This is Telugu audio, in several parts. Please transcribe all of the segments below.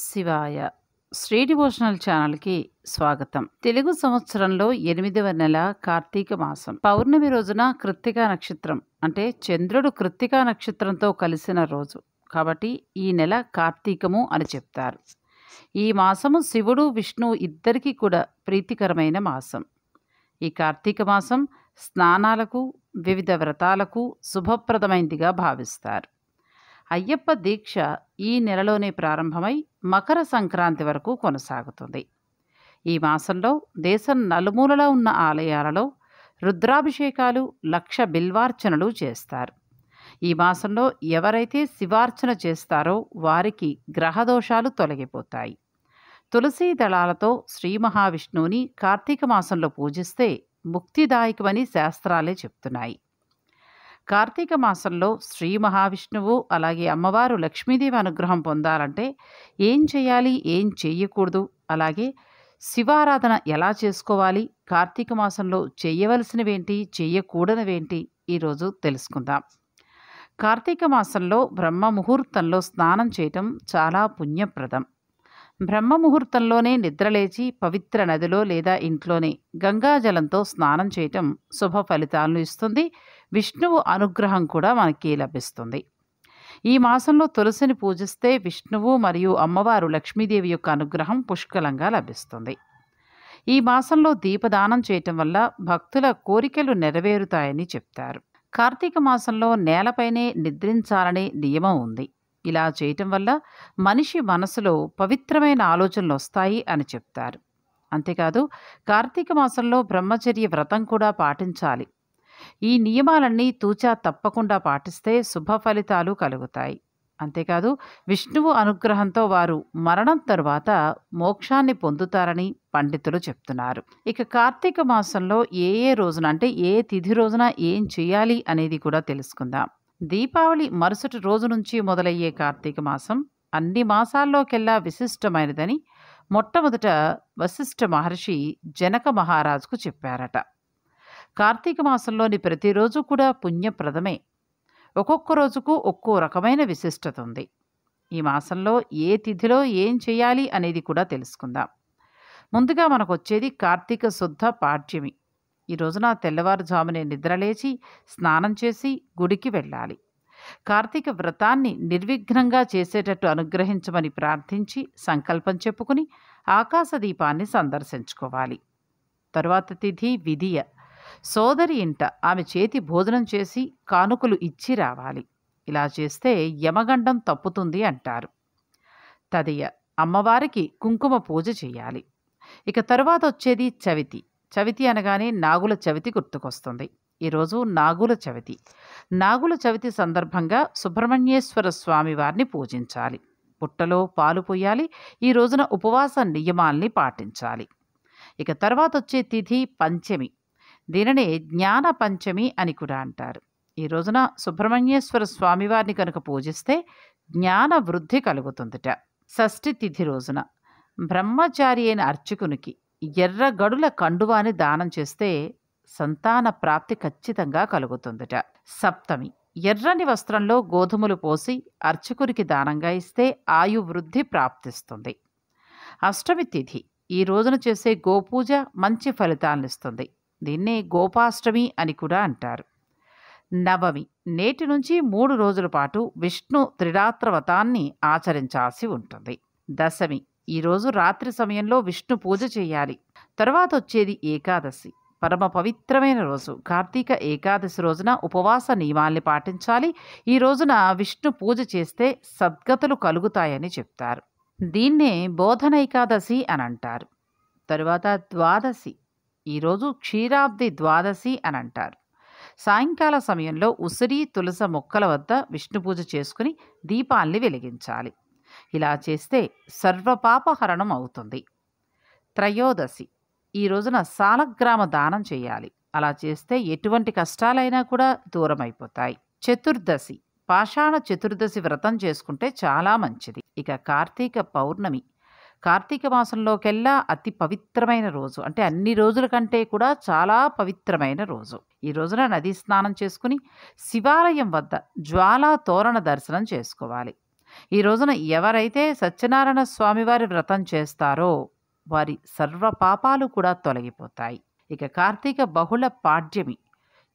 శివాయ శ్రీ డివోషనల్ ఛానల్కి స్వాగతం తెలుగు సంవత్సరంలో ఎనిమిదవ నెల కార్తీక మాసం పౌర్ణమి రోజున కృత్తికా నక్షత్రం అంటే చంద్రుడు కృత్తికా నక్షత్రంతో కలిసిన రోజు కాబట్టి ఈ నెల కార్తీకము అని చెప్తారు ఈ మాసము శివుడు విష్ణు ఇద్దరికీ కూడా ప్రీతికరమైన మాసం ఈ కార్తీక మాసం స్నానాలకు వివిధ వ్రతాలకు శుభప్రదమైనదిగా భావిస్తారు అయ్యప్ప దీక్ష ఈ నెలలోనే ప్రారంభమై మకర సంక్రాంతి వరకు కొనసాగుతుంది ఈ మాసంలో దేశం నలుమూలలో ఉన్న ఆలయాలలో రుద్రాభిషేకాలు లక్ష బిల్వార్చనలు చేస్తారు ఈ మాసంలో ఎవరైతే శివార్చన చేస్తారో వారికి గ్రహదోషాలు తొలగిపోతాయి తులసీ దళాలతో శ్రీ మహావిష్ణువుని కార్తీక మాసంలో పూజిస్తే ముక్తిదాయకమని శాస్త్రాలే చెప్తున్నాయి కార్తీక మాసంలో శ్రీ మహావిష్ణువు అలాగే అమ్మవారు లక్ష్మీదేవి అనుగ్రహం పొందాలంటే ఏం చేయాలి ఏం చేయకూడదు అలాగే శివారాధన ఎలా చేసుకోవాలి కార్తీక మాసంలో చేయవలసినవేంటి చేయకూడనివేంటి ఈరోజు తెలుసుకుందాం కార్తీక మాసంలో బ్రహ్మ ముహూర్తంలో స్నానం చేయటం చాలా పుణ్యప్రదం బ్రహ్మ ముహూర్తంలోనే నిద్రలేచి పవిత్ర నదిలో లేదా ఇంట్లోనే గంగాజలంతో స్నానం చేయటం శుభ ఫలితాలను ఇస్తుంది విష్ణువు అనుగ్రహం కూడా మనకి లభిస్తుంది ఈ మాసంలో తులసిని పూజిస్తే విష్ణువు మరియు అమ్మవారు లక్ష్మీదేవి యొక్క అనుగ్రహం పుష్కలంగా లభిస్తుంది ఈ మాసంలో దీపదానం చేయటం వల్ల భక్తుల కోరికలు నెరవేరుతాయని చెప్తారు కార్తీక మాసంలో నేలపైనే నిద్రించాలనే నియమం ఉంది ఇలా చేయటం వల్ల మనిషి మనసులో పవిత్రమైన ఆలోచనలు వస్తాయి అని చెప్తారు అంతేకాదు కార్తీక మాసంలో బ్రహ్మచర్య వ్రతం కూడా పాటించాలి ఈ నియమాలన్నీ తూచా తప్పకుండా పాటిస్తే శుభ ఫలితాలు కలుగుతాయి అంతేకాదు విష్ణువు అనుగ్రహంతో వారు మరణం తరువాత మోక్షాన్ని పొందుతారని పండితులు చెప్తున్నారు ఇక కార్తీక మాసంలో ఏ ఏ రోజున అంటే ఏ తిథి రోజున ఏం చేయాలి అనేది కూడా తెలుసుకుందాం దీపావళి మరుసటి రోజు నుంచి మొదలయ్యే కార్తీక మాసం అన్ని మాసాల్లోకెల్లా విశిష్టమైనదని మొట్టమొదట వశిష్ఠ మహర్షి జనక మహారాజుకు చెప్పారట కార్తీక మాసంలోని ప్రతిరోజు కూడా పుణ్యప్రదమే ఒక్కొక్క రోజుకు ఒక్కో రకమైన విశిష్టత ఉంది ఈ మాసంలో ఏ తిథిలో ఏం చేయాలి అనేది కూడా తెలుసుకుందాం ముందుగా మనకు వచ్చేది కార్తీక శుద్ధ పాఠ్యమి ఈ రోజున తెల్లవారుజామునే నిద్రలేచి స్నానం చేసి గుడికి వెళ్ళాలి కార్తీక వ్రతాన్ని నిర్విఘ్నంగా చేసేటట్టు అనుగ్రహించమని ప్రార్థించి సంకల్పం చెప్పుకుని ఆకాశ దీపాన్ని సందర్శించుకోవాలి తరువాత తిథి విధియ సోదరి ఇంట ఆమె చేతి భోజనం చేసి కానుకలు ఇచ్చి రావాలి ఇలా చేస్తే యమగండం తప్పుతుంది అంటారు తదియ అమ్మవారికి కుంకుమ పూజ చేయాలి ఇక తరువాత వచ్చేది చవితి చవితి అనగానే నాగుల చవితి గుర్తుకొస్తుంది ఈరోజు నాగుల చవితి నాగుల చవితి సందర్భంగా సుబ్రహ్మణ్యేశ్వర స్వామి వారిని పూజించాలి పుట్టలో పాలు పోయాలి ఈ రోజున ఉపవాస నియమాల్ని పాటించాలి ఇక తర్వాత వచ్చే తిథి పంచమి దీనిని జ్ఞాన పంచమి అని కూడా అంటారు ఈ రోజున సుబ్రహ్మణ్యేశ్వర స్వామివారిని కనుక పూజిస్తే జ్ఞాన వృద్ధి కలుగుతుందిట షష్ఠి తిథి రోజున బ్రహ్మచారి అయిన అర్చకునికి ఎర్ర గడుల కండువాని దానం చేస్తే సంతాన ప్రాప్తి ఖచ్చితంగా కలుగుతుందిట సప్తమి ఎర్రని వస్త్రంలో గోధుమలు పోసి అర్చకునికి దానంగా ఇస్తే ఆయువృద్ధి ప్రాప్తిస్తుంది అష్టమి తిథి ఈ రోజున చేసే గోపూజ మంచి ఫలితాలనిస్తుంది దీన్నే గోపాష్టమి అని కూడా అంటారు నవమి నేటి నుంచి మూడు రోజుల పాటు విష్ణు త్రిరాత్రవతాన్ని ఆచరించాల్సి ఉంటుంది దశమి ఈరోజు రాత్రి సమయంలో విష్ణు పూజ చేయాలి తర్వాత వచ్చేది ఏకాదశి పరమ పవిత్రమైన రోజు కార్తీక ఏకాదశి రోజున ఉపవాస నియమాల్ని పాటించాలి ఈ రోజున విష్ణు పూజ చేస్తే సద్గతులు కలుగుతాయని చెప్తారు దీన్నే బోధన ఏకాదశి అని అంటారు తరువాత ద్వాదశి ఈరోజు క్షీరాబ్ది ద్వాదశి అని అంటారు సాయంకాల సమయంలో ఉసిరి తులస మొక్కల వద్ద విష్ణు పూజ చేసుకుని దీపాల్ని వెలిగించాలి ఇలా చేస్తే సర్వపాపహరణం అవుతుంది త్రయోదశి ఈ రోజున సాలగ్రామ దానం చేయాలి అలా చేస్తే ఎటువంటి కష్టాలైనా కూడా దూరమైపోతాయి చతుర్దశి పాషాణ చతుర్దశి వ్రతం చేసుకుంటే చాలా మంచిది ఇక కార్తీక పౌర్ణమి కార్తీక మాసంలో కెల్లా అతి పవిత్రమైన రోజు అంటే అన్ని రోజుల కంటే కూడా చాలా పవిత్రమైన రోజు ఈ రోజున నదీ స్నానం చేసుకుని శివాలయం వద్ద జ్వాలా తోరణ దర్శనం చేసుకోవాలి ఈ రోజున ఎవరైతే సత్యనారాయణ స్వామివారి వ్రతం చేస్తారో వారి సర్వ పాపాలు కూడా తొలగిపోతాయి ఇక కార్తీక బహుళ పాడ్యమి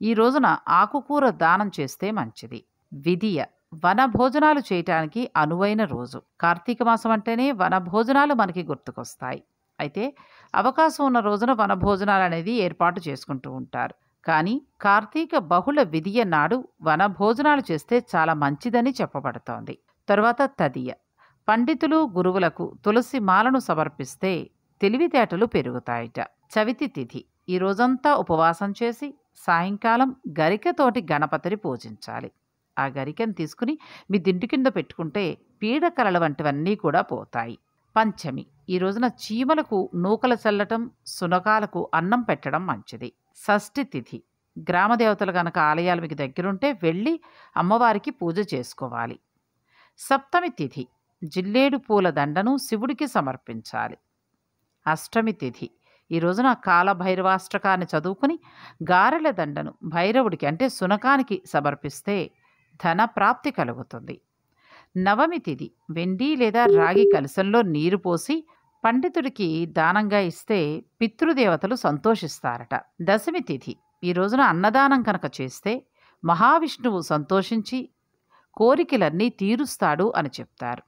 ఈ రోజున ఆకుకూర దానం చేస్తే మంచిది విధియ వన భోజనాలు చేయటానికి అనువైన రోజు కార్తీక మాసం అంటేనే వన భోజనాలు మనకి గుర్తుకొస్తాయి అయితే అవకాశం ఉన్న రోజున వన భోజనాలు అనేది ఏర్పాటు చేసుకుంటూ ఉంటారు కానీ కార్తీక బహుళ విధియ నాడు వన భోజనాలు చేస్తే చాలా మంచిదని చెప్పబడుతోంది తర్వాత తదియ పండితులు గురువులకు తులసి మాలను సమర్పిస్తే తెలివితేటలు పెరుగుతాయట చవితి తిథి ఈ రోజంతా ఉపవాసం చేసి సాయంకాలం గరికతోటి గణపతిని పూజించాలి ఆ గరికను తీసుకుని మీ దిండు కింద పెట్టుకుంటే పీడకలల వంటివన్నీ కూడా పోతాయి పంచమి ఈ రోజున చీమలకు నూకలు చల్లటం సునకాలకు అన్నం పెట్టడం మంచిది షష్ఠి తిథి గ్రామదేవతలు గనక ఆలయాలు మీకు దగ్గరుంటే వెళ్ళి అమ్మవారికి పూజ చేసుకోవాలి సప్తమి తిథి జిల్లేడు పూల దండను శివుడికి సమర్పించాలి అష్టమి తిథి ఈ రోజున కాలభైరవాష్టకాన్ని చదువుకుని గారెల దండను భైరవుడికి అంటే సునకానికి సమర్పిస్తే ధన ప్రాప్తి కలుగుతుంది నవమి తిథి వెండి లేదా రాగి కలసంలో నీరు పోసి పండితుడికి దానంగా ఇస్తే పితృదేవతలు సంతోషిస్తారట దశమి తిథి ఈ రోజున అన్నదానం కనుక చేస్తే మహావిష్ణువు సంతోషించి కోరికలన్నీ తీరుస్తాడు అని చెప్తారు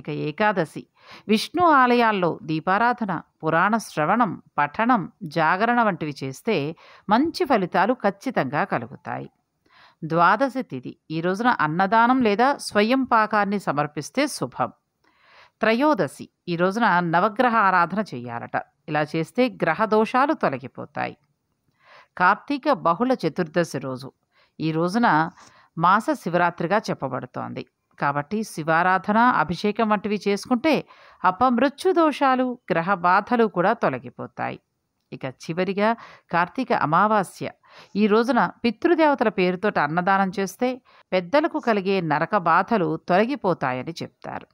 ఇక ఏకాదశి విష్ణు ఆలయాల్లో దీపారాధన పురాణ శ్రవణం పఠనం జాగరణ వంటివి చేస్తే మంచి ఫలితాలు ఖచ్చితంగా కలుగుతాయి ద్వాదశి తిథి ఈ రోజున అన్నదానం లేదా స్వయం పాకాన్ని సమర్పిస్తే శుభం త్రయోదశి ఈ రోజున నవగ్రహ ఆరాధన చేయాలట ఇలా చేస్తే గ్రహ దోషాలు తొలగిపోతాయి కార్తీక బహుళ చతుర్దశి రోజు ఈ రోజున మాస శివరాత్రిగా చెప్పబడుతోంది కాబట్టి శివారాధన అభిషేకం వంటివి చేసుకుంటే అపమృత్యు దోషాలు గ్రహ బాధలు కూడా తొలగిపోతాయి ఇక చివరిగా కార్తీక అమావాస్య ఈ రోజున పితృదేవతల పేరుతో అన్నదానం చేస్తే పెద్దలకు కలిగే నరక బాధలు తొలగిపోతాయని చెప్తారు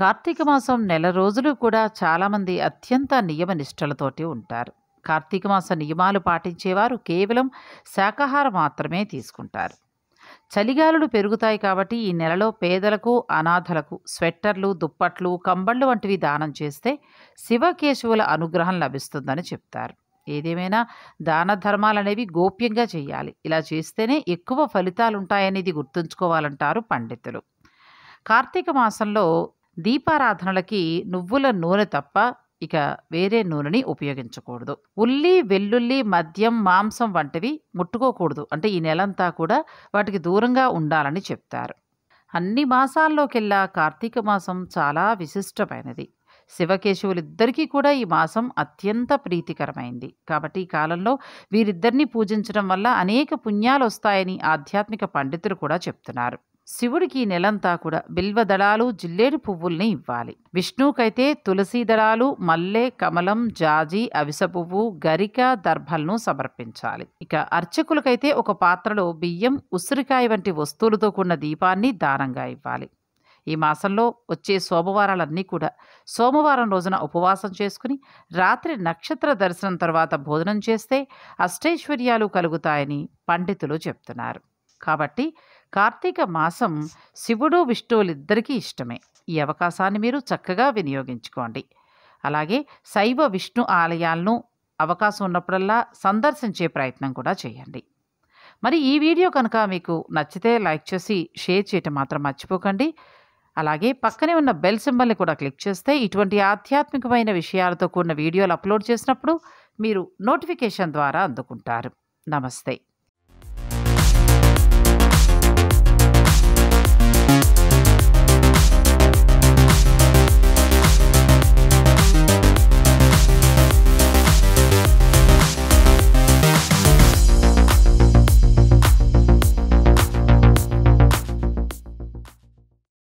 కార్తీక మాసం నెల రోజులు కూడా చాలామంది అత్యంత నియమ నిష్టలతోటి ఉంటారు కార్తీక మాస నియమాలు పాటించేవారు కేవలం శాకాహారం మాత్రమే తీసుకుంటారు చలిగాలులు పెరుగుతాయి కాబట్టి ఈ నెలలో పేదలకు అనాథలకు స్వెట్టర్లు దుప్పట్లు కంబళ్ళు వంటివి దానం చేస్తే శివకేశవుల అనుగ్రహం లభిస్తుందని చెప్తారు ఏదేమైనా దాన ధర్మాలనేవి గోప్యంగా చేయాలి ఇలా చేస్తేనే ఎక్కువ ఫలితాలు ఉంటాయనేది గుర్తుంచుకోవాలంటారు పండితులు కార్తీక మాసంలో దీపారాధనలకి నువ్వుల నూనె తప్ప ఇక వేరే నూనెని ఉపయోగించకూడదు ఉల్లి వెల్లుల్లి మద్యం మాంసం వంటివి ముట్టుకోకూడదు అంటే ఈ నెలంతా కూడా వాటికి దూరంగా ఉండాలని చెప్తారు అన్ని మాసాల్లోకెల్లా కార్తీక మాసం చాలా విశిష్టమైనది శివకేశవులిద్దరికీ కూడా ఈ మాసం అత్యంత ప్రీతికరమైంది కాబట్టి ఈ కాలంలో వీరిద్దరిని పూజించడం వల్ల అనేక పుణ్యాలు వస్తాయని ఆధ్యాత్మిక పండితులు కూడా చెప్తున్నారు శివుడికి నెలంతా కూడా బిల్వదళాలు జిల్లేడు పువ్వుల్ని ఇవ్వాలి విష్ణుకైతే తులసి దళాలు మల్లె కమలం జాజి అవిస పువ్వు గరిక దర్భలను సమర్పించాలి ఇక అర్చకులకైతే ఒక పాత్రలో బియ్యం ఉసిరికాయ వంటి వస్తువులతో కూడిన దీపాన్ని దానంగా ఇవ్వాలి ఈ మాసంలో వచ్చే సోమవారాలన్నీ కూడా సోమవారం రోజున ఉపవాసం చేసుకుని రాత్రి నక్షత్ర దర్శనం తర్వాత భోజనం చేస్తే అష్టైశ్వర్యాలు కలుగుతాయని పండితులు చెప్తున్నారు కాబట్టి కార్తీక మాసం శివుడు విష్ణువులిద్దరికీ ఇష్టమే ఈ అవకాశాన్ని మీరు చక్కగా వినియోగించుకోండి అలాగే శైవ విష్ణు ఆలయాలను అవకాశం ఉన్నప్పుడల్లా సందర్శించే ప్రయత్నం కూడా చేయండి మరి ఈ వీడియో కనుక మీకు నచ్చితే లైక్ చేసి షేర్ చేయటం మాత్రం మర్చిపోకండి అలాగే పక్కనే ఉన్న బెల్ సింబల్ని కూడా క్లిక్ చేస్తే ఇటువంటి ఆధ్యాత్మికమైన విషయాలతో కూడిన వీడియోలు అప్లోడ్ చేసినప్పుడు మీరు నోటిఫికేషన్ ద్వారా అందుకుంటారు నమస్తే